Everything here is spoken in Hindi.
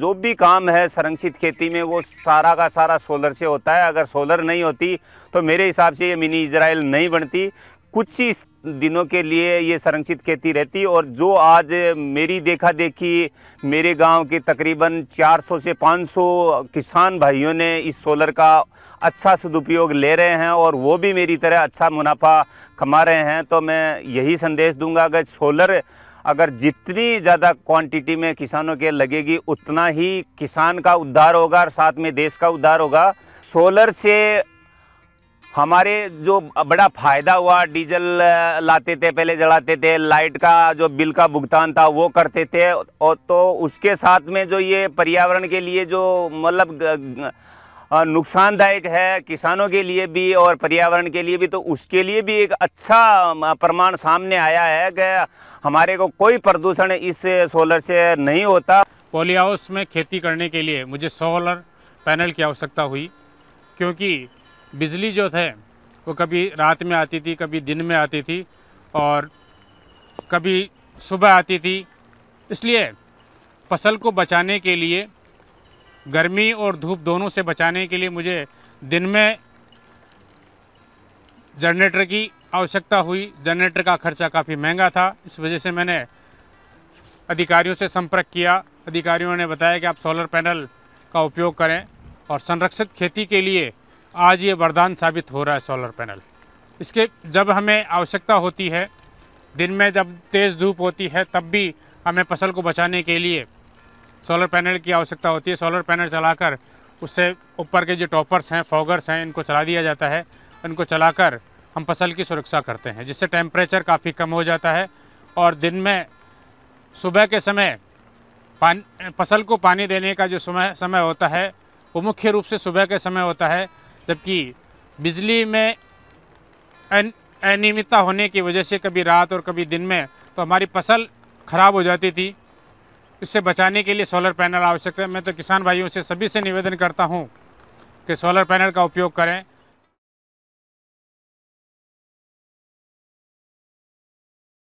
जो भी काम है संरक्षित खेती में वो सारा का सारा सोलर से होता है अगर सोलर नहीं होती तो मेरे हिसाब से ये मिनी इसराइल नहीं बनती कुछ ही दिनों के लिए ये संरक्षित खेती रहती और जो आज मेरी देखा देखी मेरे गांव के तकरीबन 400 से 500 किसान भाइयों ने इस सोलर का अच्छा सदुपयोग ले रहे हैं और वो भी मेरी तरह अच्छा मुनाफा कमा रहे हैं तो मैं यही संदेश दूंगा अगर सोलर अगर जितनी ज़्यादा क्वांटिटी में किसानों के लगेगी उतना ही किसान का उद्धार होगा और साथ में देश का उद्धार होगा सोलर से हमारे जो बड़ा फ़ायदा हुआ डीजल लाते थे पहले जलाते थे लाइट का जो बिल का भुगतान था वो करते थे और तो उसके साथ में जो ये पर्यावरण के लिए जो मतलब नुकसानदायक है किसानों के लिए भी और पर्यावरण के लिए भी तो उसके लिए भी एक अच्छा प्रमाण सामने आया है कि हमारे को कोई प्रदूषण इस सोलर से नहीं होता पोली हाउस में खेती करने के लिए मुझे सोलर पैनल की आवश्यकता हुई क्योंकि बिजली जो थे वो कभी रात में आती थी कभी दिन में आती थी और कभी सुबह आती थी इसलिए फसल को बचाने के लिए गर्मी और धूप दोनों से बचाने के लिए मुझे दिन में जनरेटर की आवश्यकता हुई जनरेटर का खर्चा काफ़ी महंगा था इस वजह से मैंने अधिकारियों से संपर्क किया अधिकारियों ने बताया कि आप सोलर पैनल का उपयोग करें और संरक्षित खेती के लिए आज ये वरदान साबित हो रहा है सोलर पैनल इसके जब हमें आवश्यकता होती है दिन में जब तेज़ धूप होती है तब भी हमें फसल को बचाने के लिए सोलर पैनल की आवश्यकता होती है सोलर पैनल चलाकर उससे ऊपर के जो टॉपर्स हैं फॉगर्स हैं इनको चला दिया जाता है इनको चलाकर हम फसल की सुरक्षा करते हैं जिससे टेम्परेचर काफ़ी कम हो जाता है और दिन में सुबह के समय पान फसल को पानी देने का जो समय समय होता है वो मुख्य रूप से सुबह के समय होता है जबकि बिजली में अनियमितता होने की वजह से कभी रात और कभी दिन में तो हमारी फसल ख़राब हो जाती थी इससे बचाने के लिए सोलर पैनल आवश्यक है मैं तो किसान भाइयों से सभी से निवेदन करता हूँ कि सोलर पैनल का उपयोग करें